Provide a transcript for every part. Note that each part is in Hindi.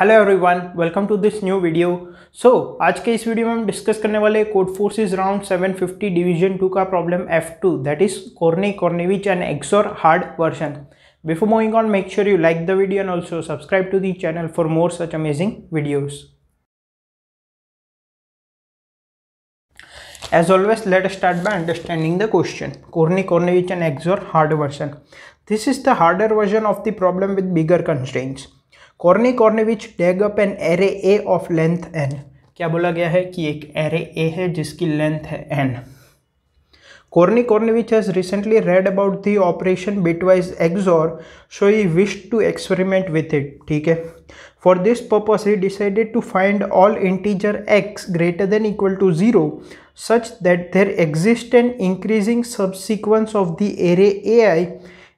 Hello everyone welcome to this new video so आज के इस वीडियो में हम डिस्कस करने वाले Codeforces round 750 division two का problem two that is Korney Korneevich and XOR hard version before moving on make sure you like the video and also subscribe to the channel for more such amazing videos as always let start by understanding the question question. Korneevich and XOR hard version this is the harder version of the problem with bigger bigger Korney Korney which dag up an array a of length n क्या बोला गया है कि एक एरे ए है जिसकी लेंथ है n Korney Korney which has recently read about the operation bitwise XOR so he wish to experiment with it ठीक है for this purpose he decided to find all integer x greater than equal to zero such that there exist an increasing subsequence of the array a i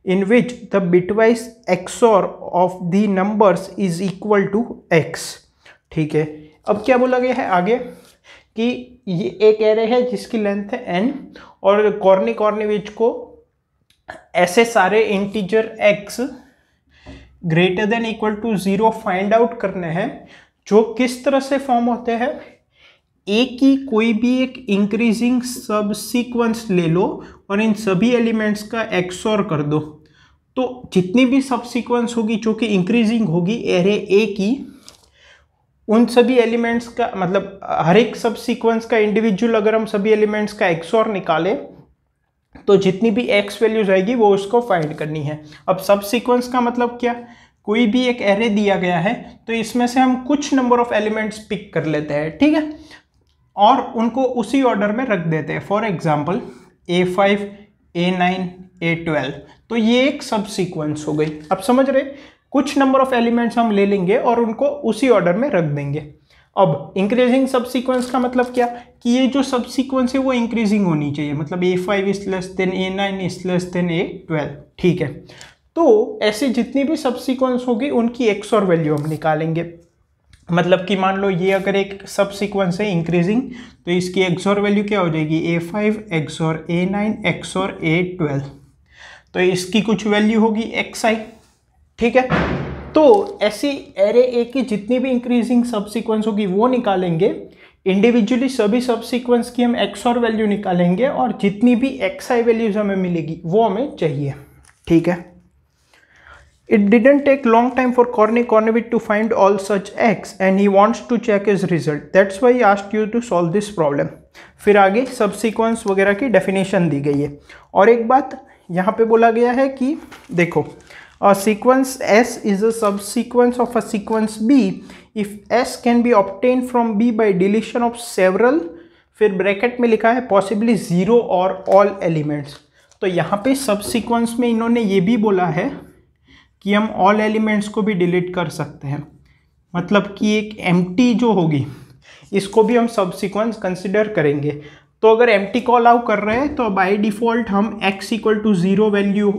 in which the bitwise XOR of the numbers is equal to x ठीक है अब क्या बोला गया है आगे कि ये एक एरे है जिसकी लेंथ है एन और कॉर्नी कॉर्नी विच को ऐसे सारे integer x greater than equal to zero find out करने हैं जो किस तरह से फॉर्म होते हैं ए की कोई भी एक इंक्रीजिंग सब सीक्वेंस ले लो और इन सभी एलिमेंट्स का एक्सोर कर दो तो जितनी भी सब सीक्वेंस होगी जो कि इंक्रीजिंग होगी एरे ए की उन सभी एलिमेंट्स का मतलब हर एक सब सीक्वेंस का इंडिविजुअल अगर हम सभी एलिमेंट्स का एक्सोर निकालें तो जितनी भी एक्स वैल्यूज आएगी वो उसको फाइंड करनी है अब सब सीक्वेंस का मतलब क्या कोई भी एक एरे दिया गया है तो इसमें से हम कुछ नंबर ऑफ एलिमेंट्स पिक कर लेते हैं ठीक है और उनको उसी ऑर्डर में रख देते हैं for example a five a nine a twelve तो ये एक सब सीक्वेंस हो गई अब समझ रहे कुछ नंबर ऑफ एलिमेंट्स हम ले लेंगे और उनको उसी ऑर्डर में रख देंगे अब इंक्रीजिंग सब सीक्वेंस का मतलब क्या कि ये जो सब सीक्वेंस है वो इंक्रीजिंग होनी चाहिए मतलब a five is less than a nine is less than a twelve ठीक है तो ऐसे जितनी भी सब सीक्वेंस होगी उनकी एक्स और वैल्यू हम निकालेंगे मतलब कि मान लो ये अगर एक सब सीक्वेंस है इंक्रीजिंग तो इसकी एक्सोर वैल्यू क्या हो जाएगी a five xor a nine xor a twelve तो इसकी कुछ वैल्यू होगी एक्स आई ठीक है तो ऐसी एरे ए की जितनी भी इंक्रीजिंग सब सीक्वेंस होगी वो निकालेंगे इंडिविजुअली सभी सब सीक्वेंस की हम एक्स और वैल्यू निकालेंगे और जितनी भी एक्स आई वैल्यूज हमें मिलेगी वो हमें चाहिए ठीक है It didn't take long time for Corney Cornewit to find all such x and he wants to check his result. That's why he asked you to solve this problem. फिर आगे सब सीक्वेंस वगैरह की डेफिनेशन दी गई है और एक बात यहाँ पे बोला गया है कि देखो a sequence S is a subsequence of a sequence B if S can be obtained from B by deletion of several फिर ब्रैकेट में लिखा है possibly ज़ीरो और all elements तो यहाँ पे सब सीक्वेंस में इन्होंने ये भी बोला है कि हम ऑल एलिमेंट्स को भी डिलीट कर सकते हैं मतलब कि एक एम जो होगी इसको भी हम सब सिक्वेंस कंसिडर करेंगे तो अगर एम टी कॉल आउट कर रहे हैं तो बाई डिफ़ॉल्ट हम x equal to zero value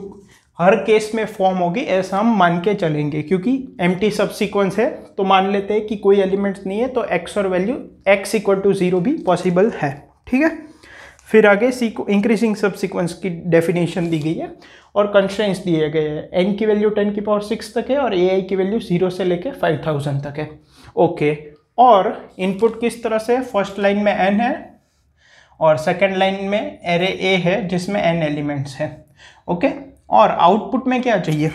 हर केस में फॉर्म होगी ऐसा हम मान के चलेंगे क्योंकि एम टी सब सिक्वेंस है तो मान लेते हैं कि कोई एलिमेंट्स नहीं है तो xor value x equal to zero भी पॉसिबल है ठीक है फिर आगे सीको इंक्रीजिंग सब सिक्वेंस की डेफिनेशन दी गई है और कंस्ट्रेंस दिए गए हैं एन की वैल्यू टेन की पावर सिक्स तक है और ए आई की वैल्यू जीरो से लेके फाइव थाउजेंड तक है ओके और इनपुट किस तरह से फर्स्ट लाइन में एन है और सेकेंड लाइन में एरे ए है जिसमें एन एलिमेंट्स है ओके और आउटपुट में क्या चाहिए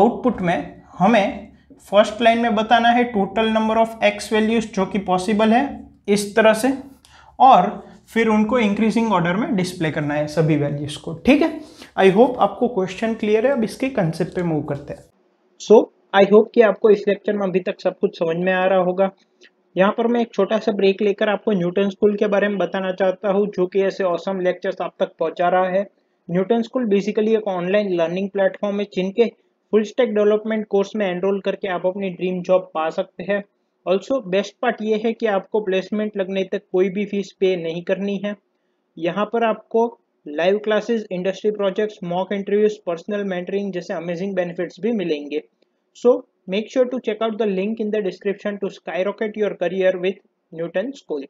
आउटपुट में हमें फर्स्ट लाइन में बताना है total number of x values जो कि पॉसिबल है इस तरह से और फिर उनको इंक्रीजिंग ऑर्डर में डिस्प्ले करना है सभी वैल्यूज़ को ठीक है आई होप आपको क्वेश्चन क्लियर है अब इसके कंसेप्ट पे मूव करते हैं सो आई होप कि आपको इस लेक्चर में अभी तक सब कुछ समझ में आ रहा होगा यहाँ पर मैं एक छोटा सा ब्रेक लेकर आपको न्यूटन स्कूल के बारे में बताना चाहता हूँ जो कि ऐसे औसम लेक्चर्स आप तक पहुँचा रहा है न्यूटन स्कूल बेसिकली एक ऑनलाइन लर्निंग प्लेटफॉर्म है जिनके फुल स्टेक डेवलपमेंट कोर्स में एनरोल करके आप अपनी ड्रीम जॉब पा सकते हैं ऑल्सो बेस्ट पार्ट ये है कि आपको प्लेसमेंट लगने तक कोई भी फीस पे नहीं करनी है यहाँ पर आपको live classes industry projects mock interviews personal mentoring जैसे अमेजिंग बेनिफिट्स भी मिलेंगे so make sure to check out the link in the description to skyrocket your career with Newton School.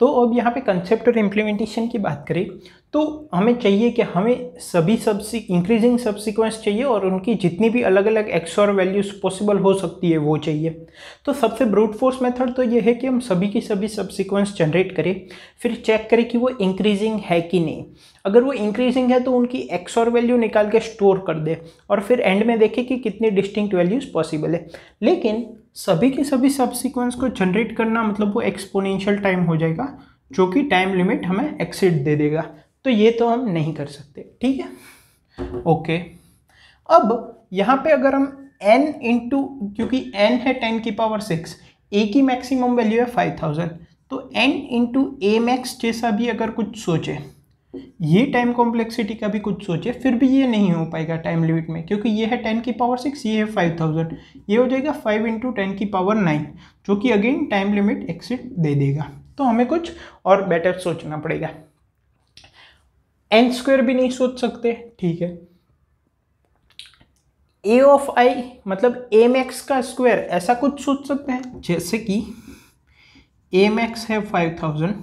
तो अब यहाँ पे कंसेप्ट और इम्प्लीमेंटेशन की बात करें तो हमें चाहिए कि हमें सभी सबसे इंक्रीजिंग सब चाहिए और उनकी जितनी भी अलग अलग एक्स और वैल्यूज़ पॉसिबल हो सकती है वो चाहिए तो सबसे ब्रूट फोर्स मेथड तो ये है कि हम सभी की सभी सब जनरेट करें फिर चेक करें कि वो इंक्रीजिंग है कि नहीं अगर वो इंक्रीजिंग है तो उनकी एक्स और वैल्यू निकाल के स्टोर कर दे और फिर एंड में देखें कि कितनी डिस्टिंक्ट वैल्यूज़ पॉसिबल है लेकिन सभी के सभी सब को जनरेट करना मतलब वो एक्सपोनेंशियल टाइम हो जाएगा जो कि टाइम लिमिट हमें एक्सीड दे देगा तो ये तो हम नहीं कर सकते ठीक है ओके अब यहाँ पे अगर हम n इंटू क्योंकि n है टेन की पावर सिक्स a की मैक्सिमम वैल्यू है फाइव थाउजेंड तो n इंटू ए मैक्स जैसा भी अगर कुछ सोचे ये टाइम कॉम्प्लेक्सिटी का भी कुछ सोचे फिर भी ये नहीं हो पाएगा टाइम लिमिट में क्योंकि ये है टेन की पावर सिक्स ये है फाइव थाउजेंड ये हो जाएगा फाइव इंटू टेन की पावर नाइन जो कि अगेन टाइम लिमिट एक्सिट दे देगा तो हमें कुछ और बेटर सोचना पड़ेगा एन स्क्वेयर भी नहीं सोच सकते ठीक है ए ऑफ आई मतलब एम एक्स का स्क्वायर ऐसा कुछ सोच सकते हैं जैसे कि एम एक्स है फाइव थाउजेंड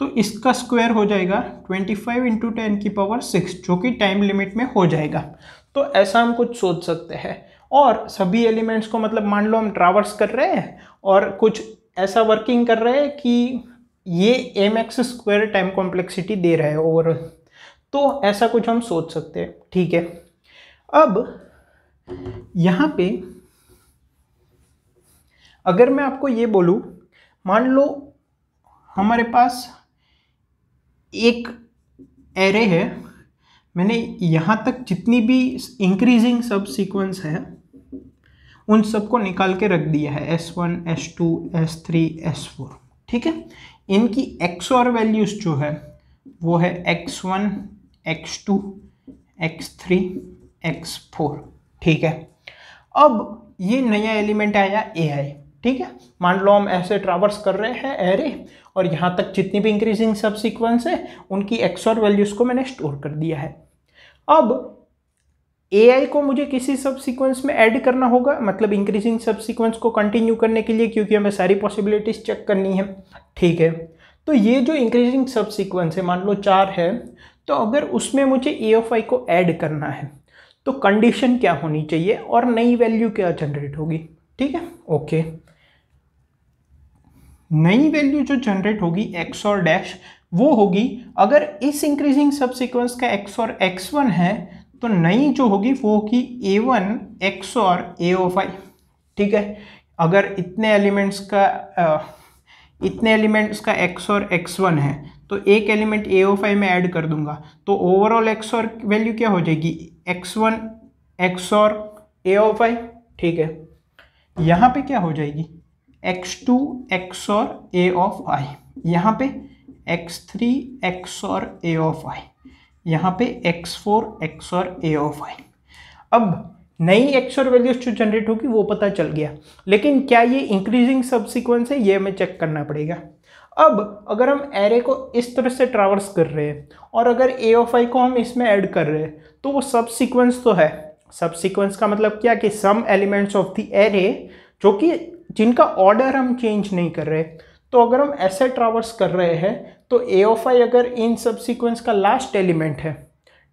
तो इसका स्क्वायर हो जाएगा 25 फाइव इंटू टेन की पावर सिक्स जो कि टाइम लिमिट में हो जाएगा तो ऐसा हम कुछ सोच सकते हैं और सभी एलिमेंट्स को मतलब मान लो हम ट्रावर्स कर रहे हैं और कुछ ऐसा वर्किंग कर रहे हैं कि ये m x square time complexity दे रहा है ओवरऑल तो ऐसा कुछ हम सोच सकते हैं ठीक है अब यहाँ पे अगर मैं आपको ये बोलूँ मान लो हमारे पास एक एरे है मैंने यहाँ तक जितनी भी इंक्रीजिंग सब सीक्वेंस है उन सबको निकाल के रख दिया है s one s two s three s four ठीक है इनकी एक्स और वैल्यूज़ जो है वो है x one x two x three x four ठीक है अब ये नया एलिमेंट आया ए आई ठीक है मान लो हम ऐसे ट्रावर्स कर रहे हैं एरे और यहाँ तक जितनी भी इंक्रीजिंग सब सीक्वेंस है उनकी एक्सर वैल्यूज़ को मैंने स्टोर कर दिया है अब ए को मुझे किसी सब सीक्वेंस में ऐड करना होगा मतलब इंक्रीजिंग सब सीक्वेंस को कंटिन्यू करने के लिए क्योंकि हमें सारी पॉसिबिलिटीज़ चेक करनी है ठीक है तो ये जो इंक्रीजिंग सब सीक्वेंस है मान लो चार है तो अगर उसमें मुझे ए ऑफ आई को ऐड करना है तो कंडीशन क्या होनी चाहिए और नई वैल्यू क्या जनरेट होगी ठीक है ओके नई वैल्यू जो जनरेट होगी एक्स और डैश वो होगी अगर इस इंक्रीजिंग सब सिक्वेंस का एक्स और एक्स वन है तो नई जो होगी वो होगी ए one xor A of five ठीक है अगर इतने एलिमेंट्स का आ, इतने एलिमेंट्स का एक्स और एक्स वन है तो एक एलिमेंट ए ओ फाइव में ऐड कर दूंगा तो ओवरऑल एक्स और वैल्यू क्या हो जाएगी x one xor A of five ठीक है यहाँ पे क्या हो जाएगी x two xor a of आई यहाँ पे x three xor a of आई यहाँ पे x four x xor a of आई अब नई एक्स और वैल्यूज जो जनरेट होगी वो पता चल गया लेकिन क्या ये इंक्रीजिंग सब सिक्वेंस है ये हमें चेक करना पड़ेगा अब अगर हम एरे को इस तरह से ट्रावर्स कर रहे हैं और अगर ए ऑफ आई को हम इसमें ऐड कर रहे हैं तो वो सब सीक्वेंस तो है सब सीक्वेंस का मतलब क्या कि some elements of the array जो कि जिनका ऑर्डर हम चेंज नहीं कर रहे तो अगर हम ऐसे ट्रावर्स कर रहे हैं तो ए ऑफ आई अगर इन सब सीक्वेंस का लास्ट एलिमेंट है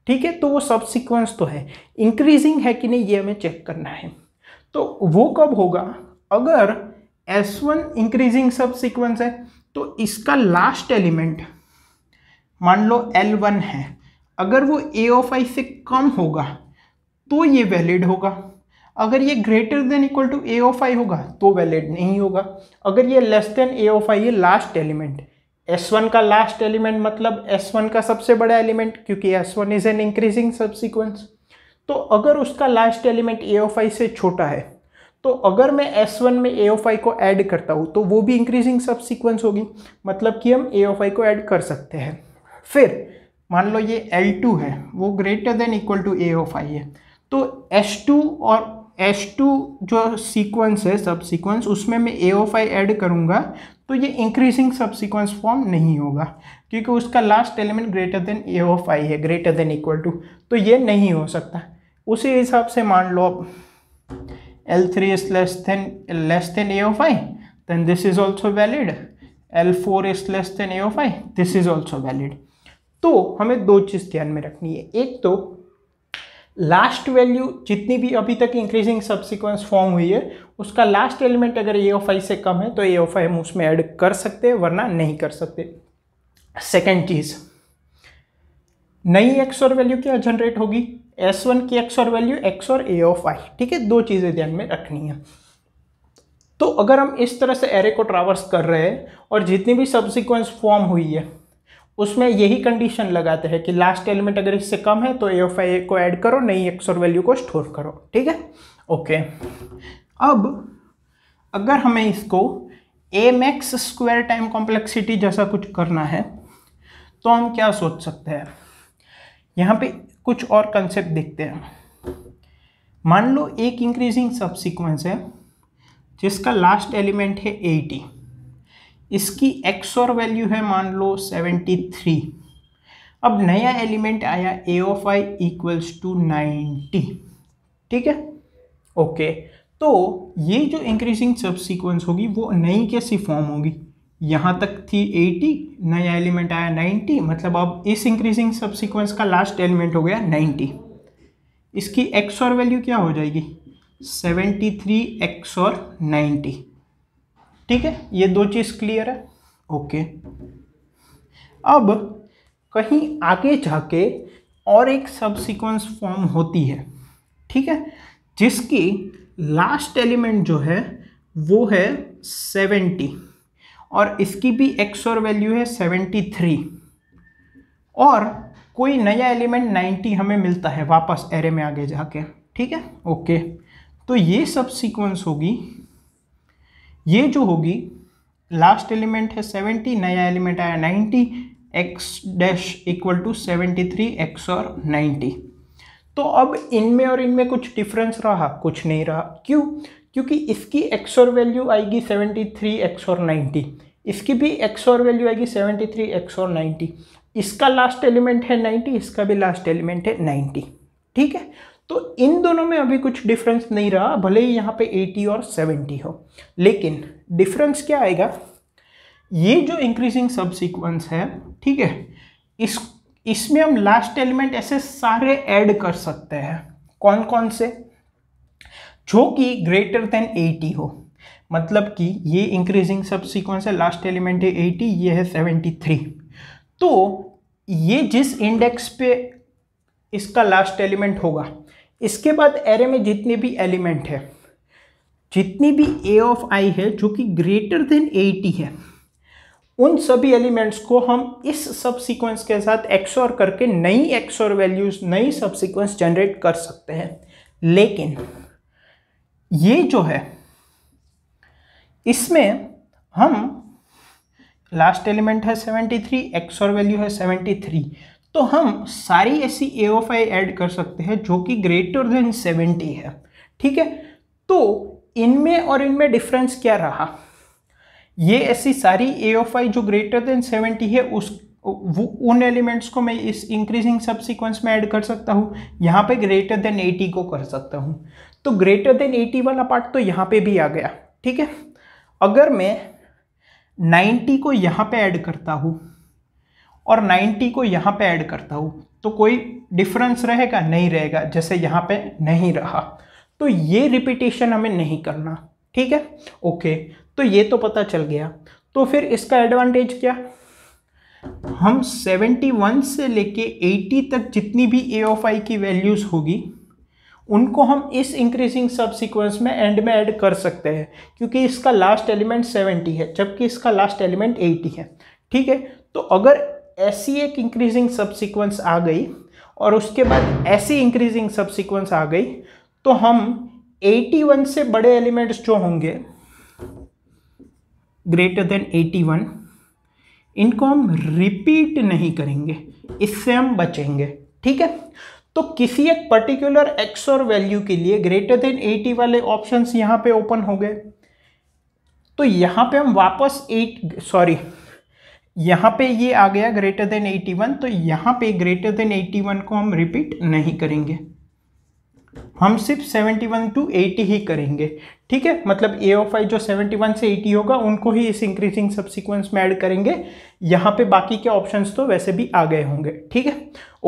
ठीक है तो वो सब सीक्वेंस तो है इंक्रीजिंग है कि नहीं ये हमें चेक करना है तो वो कब होगा अगर s one increasing subsequence है तो इसका लास्ट एलिमेंट मान लो एल वन है अगर वो ए ऑफ आई से कम होगा तो ये वैलिड होगा अगर ये greater than equal to a of i होगा तो वैलिड नहीं होगा अगर ये less than a of i ये लास्ट एलिमेंट एस वन का लास्ट एलिमेंट मतलब एस वन का सबसे बड़ा एलिमेंट क्योंकि s one is an increasing subsequence तो अगर उसका last element a of i से छोटा है तो अगर मैं एस वन में ए ऑफ आई को ऐड करता हूँ तो वो भी इंक्रीजिंग सबसिक्वेंस होगी मतलब कि हम ए ऑफ आई को ऐड कर सकते हैं फिर मान लो ये एल टू है वो greater than equal to a of i है तो एस टू और टू जो सीक्वेंस है सब सीक्वेंस उसमें मैं ए ऑफ आई ऐड करूँगा तो ये इंक्रीजिंग सब सीक्वेंस फॉर्म नहीं होगा क्योंकि उसका last element greater than a of i है ग्रेटर देन इक्वल टू तो ये नहीं हो सकता उसी हिसाब से मान लो आप l three is less than less than a of i then this is also valid l four is less than a of i this is also valid तो हमें दो चीज़ ध्यान में रखनी है एक तो लास्ट वैल्यू जितनी भी अभी तक इंक्रीजिंग सबसिक्वेंस फॉर्म हुई है उसका लास्ट एलिमेंट अगर ए ऑफ आई से कम है तो ए ऑफ आई हम उसमें ऐड कर सकते हैं वरना नहीं कर सकते सेकेंड चीज़ नई एक्स और वैल्यू क्या जनरेट होगी एस वन की xor value xor a of i ठीक है दो चीज़ें ध्यान में रखनी है तो अगर हम इस तरह से एरे को ट्रावर्स कर रहे हैं और जितनी भी सबसिक्वेंस फॉर्म हुई है उसमें यही कंडीशन लगाते हैं कि लास्ट एलिमेंट अगर इससे कम है तो ए ऑफ आई को ऐड करो नहीं एक्सर वैल्यू को स्टोर करो ठीक है ओके अब अगर हमें इसको m x square time complexity जैसा कुछ करना है तो हम क्या सोच सकते हैं यहाँ पे कुछ और कंसेप्ट देखते हैं मान लो एक इंक्रीजिंग सब सिक्वेंस है जिसका लास्ट एलिमेंट है एटी इसकी एक्स और वैल्यू है मान लो सेवेंटी थ्री अब नया एलिमेंट आया a of i equals to ninety ठीक है ओके तो ये जो इंक्रीजिंग सब होगी वो नई कैसी फॉर्म होगी यहाँ तक थी 80 नया एलिमेंट आया 90 मतलब अब इस इंक्रीजिंग सब का लास्ट एलिमेंट हो गया 90 इसकी एक्स और वैल्यू क्या हो जाएगी seventy three xor ninety ठीक है ये दो चीज़ क्लियर है ओके अब कहीं आगे जाके और एक सब सिक्वेंस फॉर्म होती है ठीक है जिसकी लास्ट एलिमेंट जो है वो है सेवेंटी और इसकी भी एक्स और वैल्यू है सेवेंटी थ्री और कोई नया एलिमेंट नाइन्टी हमें मिलता है वापस एरे में आगे जाके ठीक है ओके तो ये सब सीक्वेंस होगी ये जो होगी लास्ट एलिमेंट है सेवेंटी नया एलिमेंट आया ninety x dash equal to seventy three xor ninety तो अब इनमें और इनमें कुछ डिफरेंस रहा कुछ नहीं रहा क्यों क्योंकि इसकी एक्स और वैल्यू आएगी seventy three xor ninety इसकी भी एक्स और वैल्यू आएगी seventy three xor ninety इसका लास्ट एलिमेंट है नाइन्टी इसका भी लास्ट एलिमेंट है नाइन्टी ठीक है तो इन दोनों में अभी कुछ डिफरेंस नहीं रहा भले ही यहाँ पे 80 और 70 हो लेकिन डिफरेंस क्या आएगा ये जो इंक्रीजिंग सब सीक्वेंस है ठीक है इस इसमें हम लास्ट एलिमेंट ऐसे सारे ऐड कर सकते हैं कौन कौन से जो कि ग्रेटर देन 80 हो मतलब कि ये इंक्रीजिंग सब सीक्वेंस है लास्ट एलिमेंट है एटी ये है सेवेंटी तो ये जिस इंडेक्स पे इसका लास्ट एलिमेंट होगा इसके बाद एरे में जितने भी एलिमेंट है जितनी भी ए ऑफ आई है जो कि ग्रेटर देन एटी है उन सभी एलिमेंट्स को हम इस सब सीक्वेंस के साथ एक्सोर करके नई एक्सोर वैल्यूज नई सब सीक्वेंस जनरेट कर सकते हैं लेकिन ये जो है इसमें हम लास्ट एलिमेंट है 73 एक्सोर वैल्यू है 73 तो हम सारी ऐसी ए ऑफ आई ऐड कर सकते हैं जो कि ग्रेटर देन सेवेंटी है ठीक है तो इनमें और इनमें डिफरेंस क्या रहा ये ऐसी सारी ए ऑफ आई जो ग्रेटर देन सेवेंटी है उस वो उन एलिमेंट्स को मैं इस इंक्रीजिंग सब सीक्वेंस में ऐड कर सकता हूँ यहाँ पे ग्रेटर देन 80 को कर सकता हूँ तो ग्रेटर देन 80 वाला पार्ट तो यहाँ पे भी आ गया ठीक है अगर मैं 90 को यहाँ पे ऐड करता हूँ और 90 को यहाँ पे ऐड करता हूँ तो कोई डिफरेंस रहेगा नहीं रहेगा जैसे यहाँ पे नहीं रहा तो ये रिपीटेशन हमें नहीं करना ठीक है ओके तो ये तो पता चल गया तो फिर इसका एडवांटेज क्या हम 71 से लेके 80 तक जितनी भी ए ऑफ आई की वैल्यूज़ होगी उनको हम इस इंक्रीजिंग सब सीक्वेंस में एंड में ऐड कर सकते हैं क्योंकि इसका लास्ट एलिमेंट 70 है जबकि इसका लास्ट एलिमेंट 80 है ठीक है तो अगर ऐसी एक इंक्रीजिंग सब सीक्वेंस आ गई और उसके बाद ऐसी इंक्रीजिंग सब सीक्वेंस आ गई तो हम 81 से बड़े एलिमेंट्स जो होंगे ग्रेटर देन 81 इनको हम रिपीट नहीं करेंगे इससे हम बचेंगे ठीक है तो किसी एक पर्टिकुलर एक्स और वैल्यू के लिए ग्रेटर देन 80 वाले ऑप्शंस यहां पे ओपन हो गए तो यहां पे हम वापस एट सॉरी यहाँ पे ये आ गया ग्रेटर देन 81 तो यहाँ पे ग्रेटर देन 81 को हम रिपीट नहीं करेंगे हम सिर्फ 71 टू 80 ही करेंगे ठीक है मतलब ए ऑफ आई जो 71 से 80 होगा उनको ही इस इंक्रीजिंग सब सिक्वेंस में ऐड करेंगे यहाँ पे बाकी के ऑप्शंस तो वैसे भी आ गए होंगे ठीक है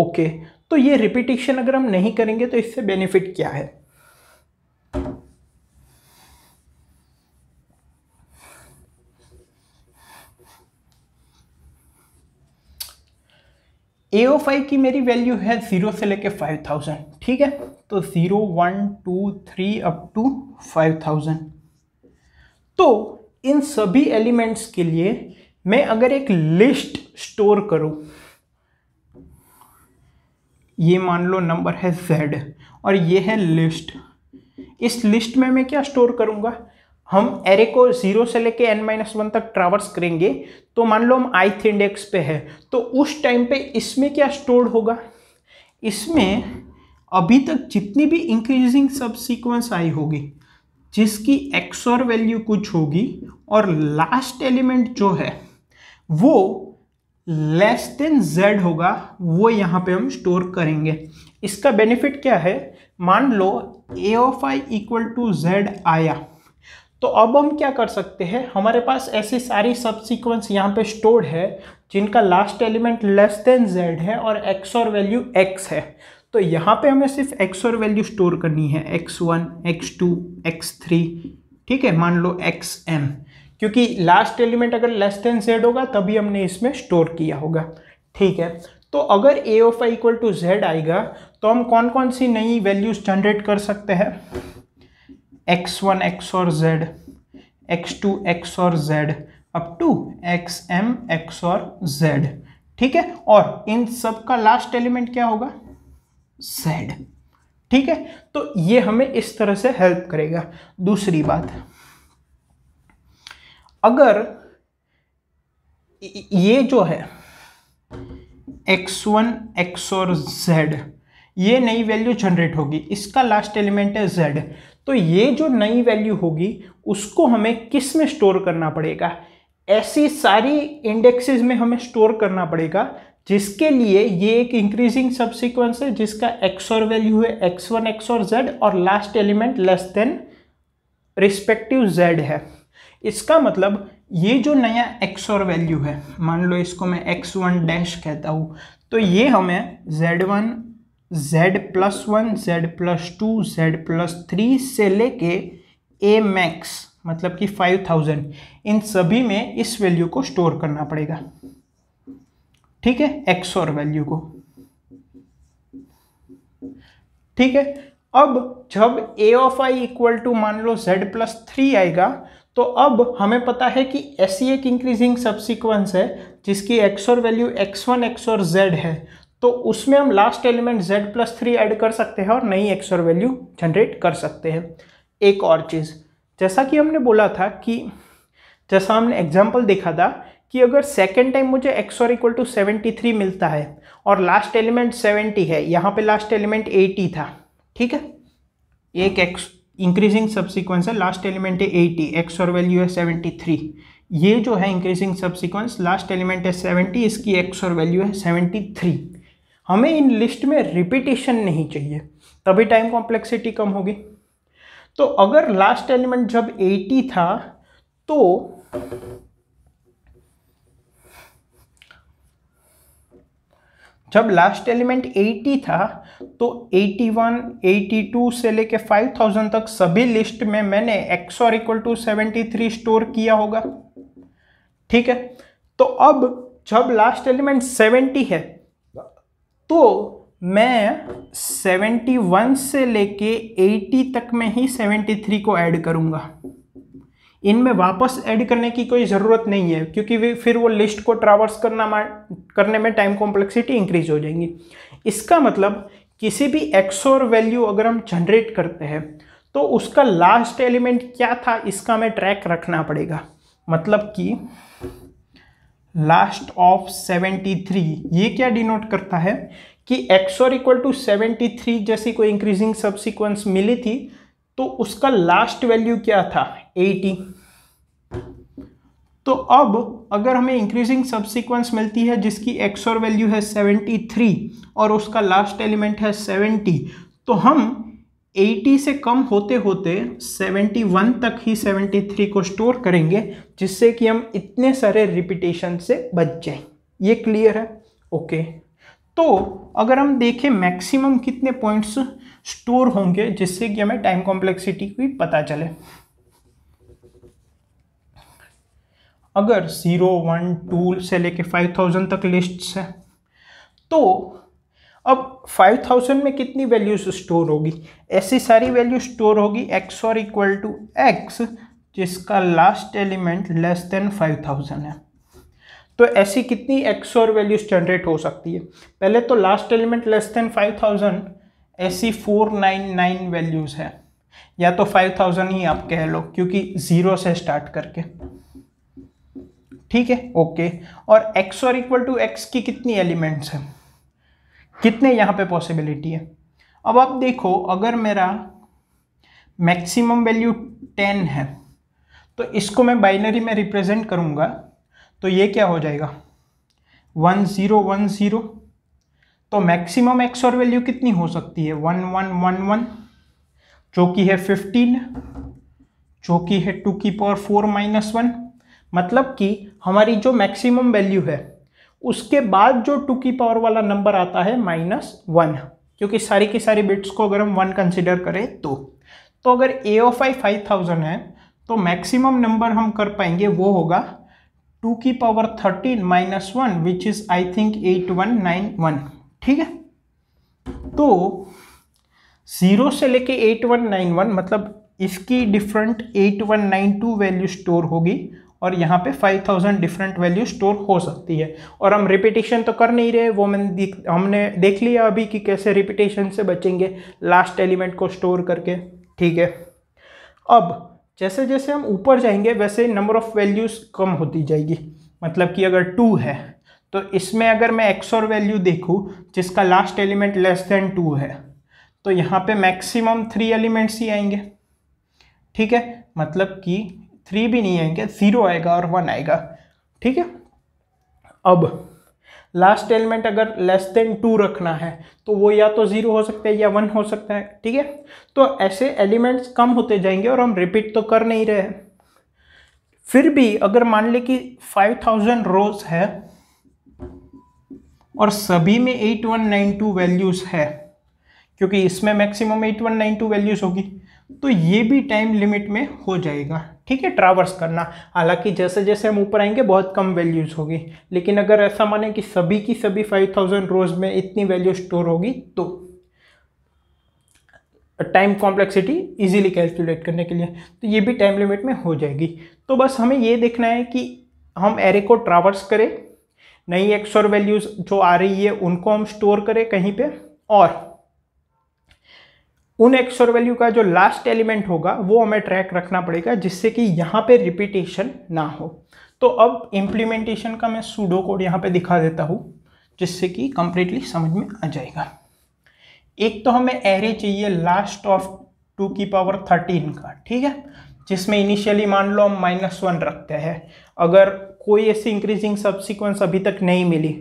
ओके तो ये रिपीटेशन अगर हम नहीं करेंगे तो इससे बेनिफिट क्या है ए ओ फाइव की मेरी वैल्यू है ज़ीरो से लेके फाइव थाउजेंड ठीक है तो zero one two three up to five thousand तो इन सभी एलिमेंट्स के लिए मैं अगर एक लिस्ट स्टोर करूं ये मान लो नंबर है जेड और ये है लिस्ट इस लिस्ट में मैं क्या स्टोर करूंगा हम एरे को जीरो से लेके एन माइनस वन तक ट्रावर्स करेंगे तो मान लो हम आइथ इंडेक्स पे है तो उस टाइम पे इसमें क्या स्टोर होगा इसमें अभी तक जितनी भी इंक्रीजिंग सब सीक्वेंस आई होगी जिसकी एक्सोर वैल्यू कुछ होगी और लास्ट एलिमेंट जो है वो लेस देन जेड होगा वो यहाँ पे हम स्टोर करेंगे इसका बेनिफिट क्या है मान लो a of i equal to z आया तो अब हम क्या कर सकते हैं हमारे पास ऐसी सारी सब सीक्वेंस यहाँ पे स्टोर है जिनका last element less than z है और एक्स और वैल्यू एक्स है तो यहाँ पे हमें सिर्फ एक्स और वैल्यू स्टोर करनी है x one x two x three ठीक है मान लो एक्स एम क्योंकि लास्ट एलिमेंट अगर लेस देन जेड होगा तभी हमने इसमें स्टोर किया होगा ठीक है तो अगर a of i equal to z आएगा तो हम कौन कौन सी नई वैल्यूज जनरेट कर सकते हैं x one xor z x two xor z up to x m xor z ठीक है और इन सब का लास्ट एलिमेंट क्या होगा जेड ठीक है तो ये हमें इस तरह से हेल्प करेगा दूसरी बात अगर ये जो है x one xor z ये नई वैल्यू जनरेट होगी इसका लास्ट एलिमेंट है जेड तो ये जो नई वैल्यू होगी उसको हमें किस में स्टोर करना पड़ेगा ऐसी सारी इंडेक्सेस में हमें स्टोर करना पड़ेगा जिसके लिए ये एक इंक्रीजिंग सब है जिसका एक्स और वैल्यू है x one xor z और last element less than respective z है इसका मतलब ये जो नया एक्स और वैल्यू है मान लो इसको मैं एक्स वन डैश कहता हूँ तो ये हमें z one z plus one z plus two z plus three से लेके ए मैक्स मतलब कि फाइव थाउजेंड इन सभी में इस वैल्यू को स्टोर करना पड़ेगा ठीक है x और वैल्यू को ठीक है अब जब a of i equal to मान लो जेड प्लस थ्री आएगा तो अब हमें पता है कि ऐसी एक इंक्रीजिंग सबसिक्वेंस है जिसकी एक्सोर और value x one xor z है तो उसमें हम last element z plus three add कर सकते हैं और नई एक्स और वैल्यू जनरेट कर सकते हैं एक और चीज़ जैसा कि हमने बोला था कि जैसा हमने एग्जाम्पल देखा था कि अगर सेकेंड टाइम मुझे एक्स और इक्वल टू सेवेंटी थ्री मिलता है और लास्ट एलिमेंट सेवेंटी है यहाँ पे लास्ट एलिमेंट एटी था ठीक है एक एक्स इंक्रीजिंग सबसिक्वेंस है लास्ट एलिमेंट है एटी एक्स और वैल्यू है सेवेंटी थ्री ये जो है इंक्रीजिंग सबसिक्वेंस लास्ट एलिमेंट है सेवेंटी इसकी एक्स और वैल्यू है सेवेंटी थ्री हमें इन लिस्ट में रिपीटेशन नहीं चाहिए तभी टाइम कॉम्प्लेक्सिटी कम होगी तो अगर लास्ट एलिमेंट जब 80 था तो जब लास्ट एलिमेंट 80 था तो 81, 82 से लेके 5000 तक सभी लिस्ट में मैंने एक्स और इक्वल टू सेवेंटी स्टोर किया होगा ठीक है तो अब जब लास्ट एलिमेंट 70 है तो मैं 71 से लेके 80 तक में ही 73 को ऐड करूँगा इनमें वापस ऐड करने की कोई ज़रूरत नहीं है क्योंकि फिर वो लिस्ट को ट्रावर्स करना करने में टाइम कॉम्प्लेक्सिटी इंक्रीज हो जाएंगी इसका मतलब किसी भी एक्स और वैल्यू अगर हम जनरेट करते हैं तो उसका लास्ट एलिमेंट क्या था इसका हमें ट्रैक रखना पड़ेगा मतलब कि लास्ट ऑफ 73 ये क्या डिनोट करता है कि एक्स और इक्वल टू 73 जैसी कोई इंक्रीजिंग सब सिक्वेंस मिली थी तो उसका लास्ट वैल्यू क्या था 80 तो अब अगर हमें इंक्रीजिंग सब सिक्वेंस मिलती है जिसकी एक्स और वैल्यू है 73 और उसका लास्ट एलिमेंट है 70 तो हम 80 से कम होते होते 71 तक ही 73 को स्टोर करेंगे जिससे कि हम इतने सारे रिपीटेशन से बच जाएं ये क्लियर है ओके तो अगर हम देखें मैक्सिमम कितने पॉइंट्स स्टोर होंगे जिससे कि हमें टाइम कॉम्प्लेक्सिटी भी पता चले अगर ज़ीरो वन टू से लेके फाइव थाउजेंड तक लिस्ट्स है तो अब 5000 में कितनी वैल्यूज स्टोर होगी ऐसी सारी वैल्यू स्टोर होगी एक्स और इक्वल टू एक्स जिसका लास्ट एलिमेंट लेस देन 5000 है तो ऐसी कितनी एक्स और वैल्यूज जनरेट हो सकती है पहले तो लास्ट एलिमेंट लेस देन 5000 ऐसी 499 वैल्यूज़ है या तो 5000 ही आप कह लो क्योंकि ज़ीरो से स्टार्ट करके ठीक है ओके और एक्स और इक्वल टू एक्स की कितनी एलिमेंट्स हैं कितने यहाँ पे पॉसिबिलिटी है अब आप देखो अगर मेरा मैक्सिमम वैल्यू टेन है तो इसको मैं बाइनरी में रिप्रेजेंट करूँगा तो ये क्या हो जाएगा वन ज़ीरो वन ज़ीरो तो मैक्सिमम एक्स और वैल्यू कितनी हो सकती है वन वन वन वन जो कि है फिफ्टीन जो कि है टू की पावर फोर माइनस वन मतलब कि हमारी जो मैक्सिमम वैल्यू है उसके बाद जो टू की पावर वाला नंबर आता है माइनस वन क्योंकि सारी की सारी बिट्स को अगर हम वन कंसिडर करें तो तो अगर a of i five thousand है तो मैक्सिमम नंबर हम कर पाएंगे वो होगा टू की power thirteen minus one which is I think eight one nine one ठीक है तो ज़ीरो से लेके एट वन नाइन वन मतलब इसकी different eight one nine two value store होगी और यहाँ पे 5000 डिफरेंट वैल्यू स्टोर हो सकती है और हम रिपीटेशन तो कर नहीं रहे वो मैंने हमने देख लिया अभी कि कैसे रिपीटेशन से बचेंगे लास्ट एलिमेंट को स्टोर करके ठीक है अब जैसे जैसे हम ऊपर जाएंगे वैसे नंबर ऑफ़ वैल्यूज़ कम होती जाएगी मतलब कि अगर टू है तो इसमें अगर मैं एक्स और वैल्यू देखूँ जिसका last element less than two है तो यहाँ पे मैक्सिमम थ्री एलिमेंट्स ही आएंगे ठीक है मतलब कि थ्री भी नहीं आएंगे ज़ीरो आएगा और वन आएगा ठीक है अब लास्ट एलिमेंट अगर लेस देन टू रखना है तो वो या तो ज़ीरो हो सकता है या वन हो सकता है ठीक है तो ऐसे एलिमेंट्स कम होते जाएंगे और हम रिपीट तो कर नहीं रहे फिर भी अगर मान ले कि फाइव थाउजेंड रोज है और सभी में eight one nine two values है क्योंकि इसमें maximum eight one nine two values होगी तो ये भी टाइम लिमिट में हो जाएगा ठीक है ट्रावर्स करना हालांकि जैसे जैसे हम ऊपर आएंगे बहुत कम वैल्यूज़ होगी लेकिन अगर ऐसा माने कि सभी की सभी 5000 रोज में इतनी वैल्यू स्टोर होगी तो टाइम कॉम्प्लेक्सिटी इजीली कैलकुलेट करने के लिए तो ये भी टाइम लिमिट में हो जाएगी तो बस हमें ये देखना है कि हम एरे को ट्रावर्स करें नई एक्सर वैल्यूज़ जो आ रही है उनको हम स्टोर करें कहीं पर और उन एक्सोर वैल्यू का जो लास्ट एलिमेंट होगा वो हमें ट्रैक रखना पड़ेगा जिससे कि यहाँ पे रिपीटेशन ना हो तो अब इम्प्लीमेंटेशन का मैं सूडो कोड यहाँ पे दिखा देता हूँ जिससे कि कंप्लीटली समझ में आ जाएगा एक तो हमें एरे चाहिए लास्ट ऑफ टू की पावर थर्टीन का ठीक है जिसमें इनिशियली मान लो हम माइनस वन रखते हैं अगर कोई ऐसी इंक्रीजिंग सब्सिक्वेंस अभी तक नहीं मिली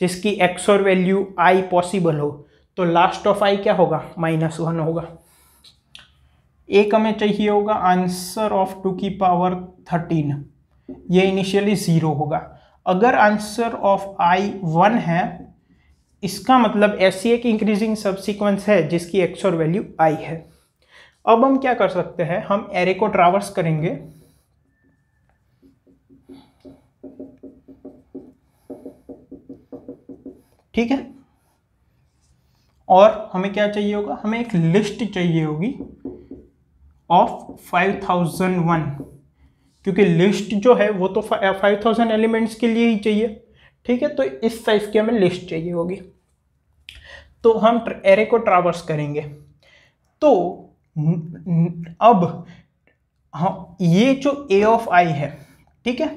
जिसकी एक्सोर वैल्यू आई पॉसिबल हो तो लास्ट ऑफ आई क्या होगा माइनस वन होगा एक हमें चाहिए होगा आंसर ऑफ टू की पावर थर्टीन ये इनिशियली ज़ीरो होगा अगर आंसर ऑफ आई वन है इसका मतलब ऐसी एक इंक्रीजिंग सबसीक्वेंस है जिसकी एक्सर वैल्यू आई है अब हम क्या कर सकते हैं हम एरे को ट्रावर्स करेंगे ठीक है और हमें क्या चाहिए होगा हमें एक लिस्ट चाहिए होगी ऑफ फाइव थाउजेंड वन क्योंकि लिस्ट जो है वो तो फाइव थाउजेंड एलिमेंट्स के लिए ही चाहिए ठीक है तो इस साइज़ की हमें लिस्ट चाहिए होगी तो हम एरे को ट्रावर्स करेंगे तो अब हाँ ये जो ए ऑफ आई है ठीक है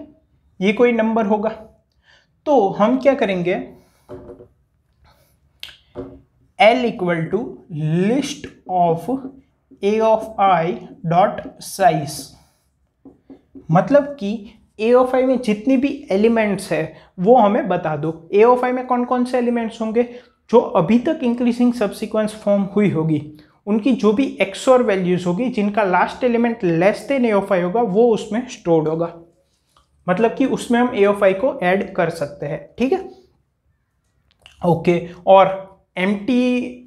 ये कोई नंबर होगा तो हम क्या करेंगे l equal to list of a of i dot size मतलब कि ए ऑफ आई में जितनी भी एलिमेंट्स है वो हमें बता दो ए ऑफ आई में कौन कौन से एलिमेंट्स होंगे जो अभी तक इंक्रीजिंग सबसिक्वेंस फॉर्म हुई होगी उनकी जो भी एक्सोर वैल्यूज होगी जिनका last element less than a of i होगा वो उसमें स्टोर्ड होगा मतलब कि उसमें हम ए ऑफ आई को ऐड कर सकते हैं ठीक है ओके और एम टी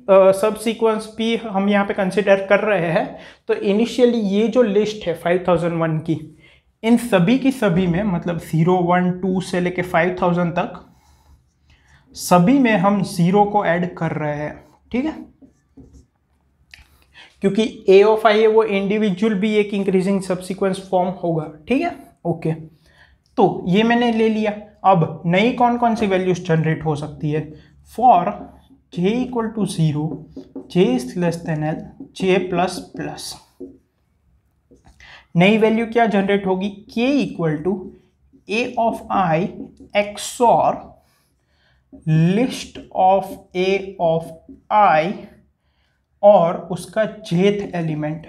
सब सीक्वेंस भी हम यहाँ पे कंसिडर कर रहे हैं तो इनिशियली ये जो लिस्ट है 5001 की इन सभी की सभी में मतलब ज़ीरो वन टू से लेके 5000 तक सभी में हम ज़ीरो को ऐड कर रहे हैं ठीक है क्योंकि ए ऑफ आई है वो इंडिविजुअल भी एक इंक्रीजिंग सिक्वेंस फॉर्म होगा ठीक है ओके तो ये मैंने ले लिया अब नई कौन कौन सी वैल्यूज जनरेट हो सकती है for j equal to zero j is less than L, j plus plus. नई वैल्यू क्या जनरेट होगी k equal to a of i xor list of a of i और उसका jth एलिमेंट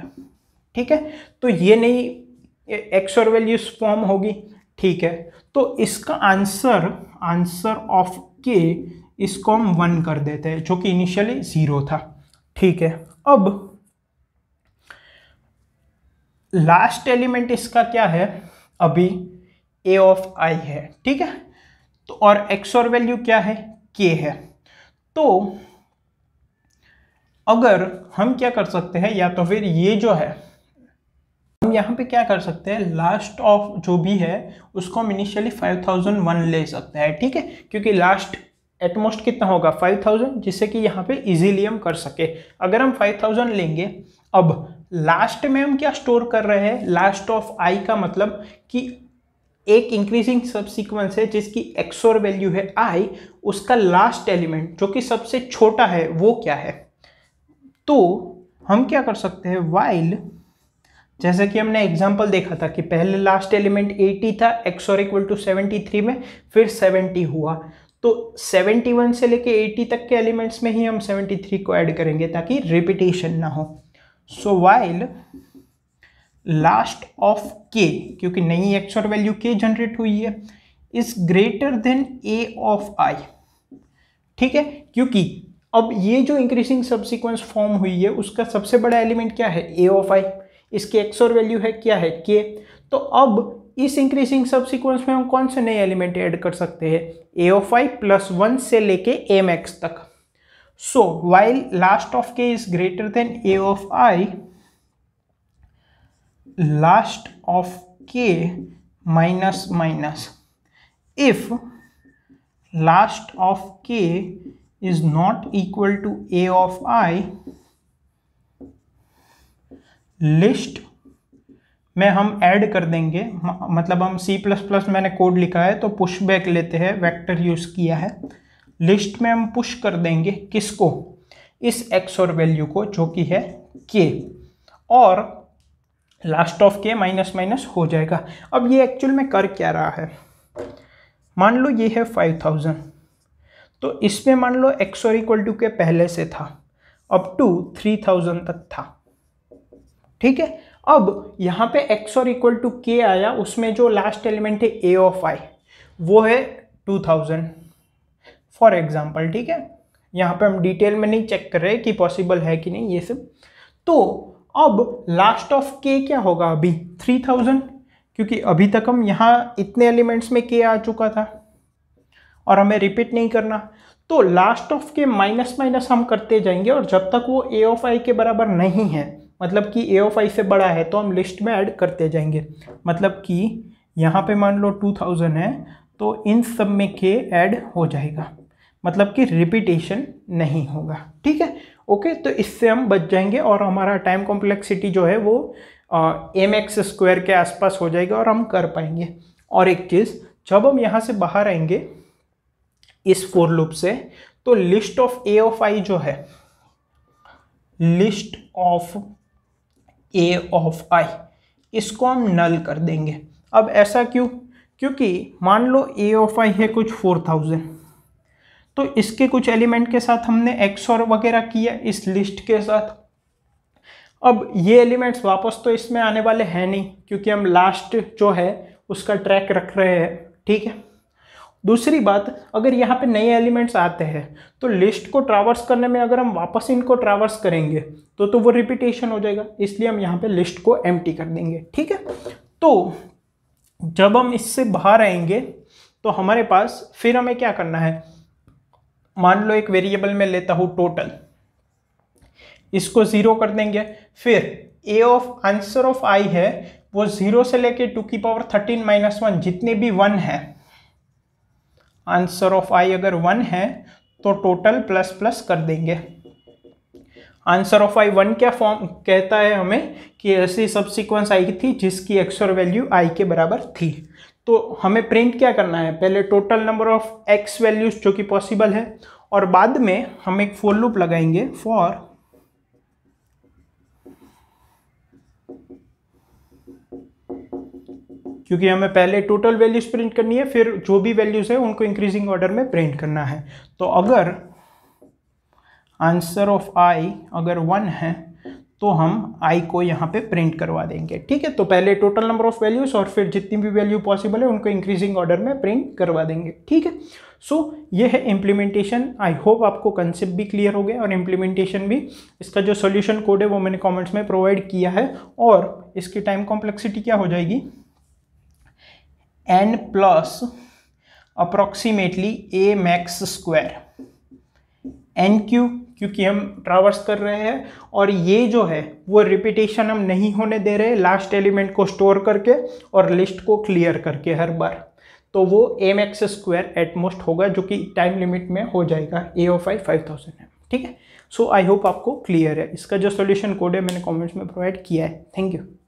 ठीक है तो ये नई xor वैल्यूज फॉर्म होगी ठीक है तो इसका आंसर आंसर ऑफ के इसको हम वन कर देते हैं जो कि इनिशियली ज़ीरो था ठीक है अब लास्ट एलिमेंट इसका क्या है अभी ए ऑफ आई है ठीक है तो और एक्स और वैल्यू क्या है के है तो अगर हम क्या कर सकते हैं या तो फिर ये जो है हम यहाँ पे क्या कर सकते हैं लास्ट ऑफ जो भी है उसको हम इनिशियली फाइव थाउजेंड वन ले सकते हैं ठीक है क्योंकि लास्ट एटमोस्ट कितना होगा 5000 जिससे कि यहाँ पे इजीली हम कर सके अगर हम 5000 लेंगे अब लास्ट में हम क्या स्टोर कर रहे हैं लास्ट ऑफ आई का मतलब कि एक इंक्रीजिंग सब सीक्वेंस है जिसकी एक्सोर वैल्यू है आई उसका लास्ट एलिमेंट जो कि सबसे छोटा है वो क्या है तो हम क्या कर सकते हैं वाइल जैसे कि हमने एग्जाम्पल देखा था कि पहले लास्ट एलिमेंट 80 था एक्सोर इक्वल टू 73 में फिर 70 हुआ तो 71 से लेके 80 तक के एलिमेंट्स में ही हम 73 को ऐड करेंगे ताकि रिपीटेशन ना हो सो वाइल लास्ट ऑफ के क्योंकि नई एक्सर वैल्यू के जनरेट हुई है is greater than a of i ठीक है क्योंकि अब ये जो इंक्रीजिंग सबसिक्वेंस फॉर्म हुई है उसका सबसे बड़ा एलिमेंट क्या है ए ऑफ आई इसकी एक्सर वैल्यू है क्या है के तो अब इस इंक्रीजिंग सब सिक्वेंस में हम कौन से नए एलिमेंट ऐड कर सकते हैं a of i plus one से लेके एम एक्स तक so while last of k is greater than a of i last of k minus minus if last of k is not equal to a of i list में हम ऐड कर देंगे मतलब हम C++ मैंने कोड लिखा है तो पुश बैक लेते हैं वेक्टर यूज़ किया है लिस्ट में हम पुश कर देंगे किसको इस एक्स और वैल्यू को जो कि है के और last of k minus minus हो जाएगा अब ये एक्चुअल में कर क्या रहा है मान लो ये है फाइव थाउजेंड तो इसमें मान लो एक्स और इक्वल टू के पहले से था अप टू थ्री थाउजेंड तक था ठीक है अब यहाँ पे एक्स और इक्वल टू के आया उसमें जो लास्ट एलिमेंट है ए ऑफ आई वो है टू थाउजेंड फॉर एग्जाम्पल ठीक है यहाँ पे हम डिटेल में नहीं चेक कर रहे कि पॉसिबल है कि नहीं ये सब तो अब लास्ट ऑफ के क्या होगा अभी थ्री थाउजेंड क्योंकि अभी तक हम यहाँ इतने एलिमेंट्स में के आ चुका था और हमें रिपीट नहीं करना तो last of k minus minus हम करते जाएंगे और जब तक वो ए ऑफ आई के बराबर नहीं है मतलब कि ए ऑफ आई से बड़ा है तो हम लिस्ट में ऐड करते जाएंगे मतलब कि यहाँ पे मान लो टू थाउजेंड है तो इन सब में के ऐड हो जाएगा मतलब कि रिपीटेशन नहीं होगा ठीक है ओके तो इससे हम बच जाएंगे और हमारा टाइम कॉम्प्लेक्सिटी जो है वो एम एक्स स्क्वायर के आसपास हो जाएगा और हम कर पाएंगे और एक चीज़ जब हम यहाँ से बाहर आएंगे इस फोर लूप से तो list of a of i जो है list of a of i इसको हम नल कर देंगे अब ऐसा क्यों क्योंकि मान लो ए ऑफ आई है कुछ फोर थाउजेंड तो इसके कुछ एलिमेंट के साथ हमने एक्स और वगैरह किया इस लिस्ट के साथ अब ये एलिमेंट्स वापस तो इसमें आने वाले हैं नहीं क्योंकि हम लास्ट जो है उसका ट्रैक रख रहे हैं ठीक है दूसरी बात अगर यहाँ पे नए एलिमेंट्स आते हैं तो लिस्ट को ट्रावर्स करने में अगर हम वापस इनको ट्रावर्स करेंगे तो तो वो रिपीटेशन हो जाएगा इसलिए हम यहाँ पे लिस्ट को एम कर देंगे ठीक है तो जब हम इससे बाहर आएंगे तो हमारे पास फिर हमें क्या करना है मान लो एक वेरिएबल में लेता हूँ टोटल इसको ज़ीरो कर देंगे फिर a of answer of i है वो ज़ीरो से लेके टू की पावर थर्टीन माइनस वन जितने भी वन है आंसर ऑफ आई अगर वन है तो टोटल प्लस प्लस कर देंगे आंसर ऑफ आई वन क्या फॉर्म कहता है हमें कि ऐसी सब सिक्वेंस आई थी जिसकी एक्सर वैल्यू आई के बराबर थी तो हमें प्रिंट क्या करना है पहले total number of x values जो कि पॉसिबल है और बाद में हम एक फोर लूप लगाएंगे फॉर क्योंकि हमें पहले टोटल वैल्यूज़ प्रिंट करनी है फिर जो भी वैल्यूज़ है उनको इंक्रीजिंग ऑर्डर में प्रिंट करना है तो अगर आंसर ऑफ आई अगर वन है तो हम आई को यहाँ पे प्रिंट करवा देंगे ठीक है तो पहले टोटल नंबर ऑफ़ वैल्यूज़ और फिर जितनी भी वैल्यू पॉसिबल है उनको इंक्रीजिंग ऑर्डर में प्रिंट करवा देंगे ठीक है सो so, ये है इम्प्लीमेंटेशन आई होप आपको कंसेप्ट भी क्लियर हो गया और इम्प्लीमेंटेशन भी इसका जो सोल्यूशन कोड है वो मैंने कॉमेंट्स में प्रोवाइड किया है और इसकी टाइम कॉम्प्लेक्सिटी क्या हो जाएगी n plus approximately a max square n q क्योंकि हम ट्रावर्स कर रहे हैं और ये जो है वो रिपीटेशन हम नहीं होने दे रहे लास्ट एलिमेंट को स्टोर करके और लिस्ट को क्लियर करके हर बार तो वो एम एक्स स्क्वायर एटमोस्ट होगा जो कि टाइम लिमिट में हो जाएगा a of i five thousand है ठीक है सो आई होप आपको क्लियर है इसका जो सोल्यूशन कोड है मैंने कॉमेंट्स में प्रोवाइड किया है थैंक यू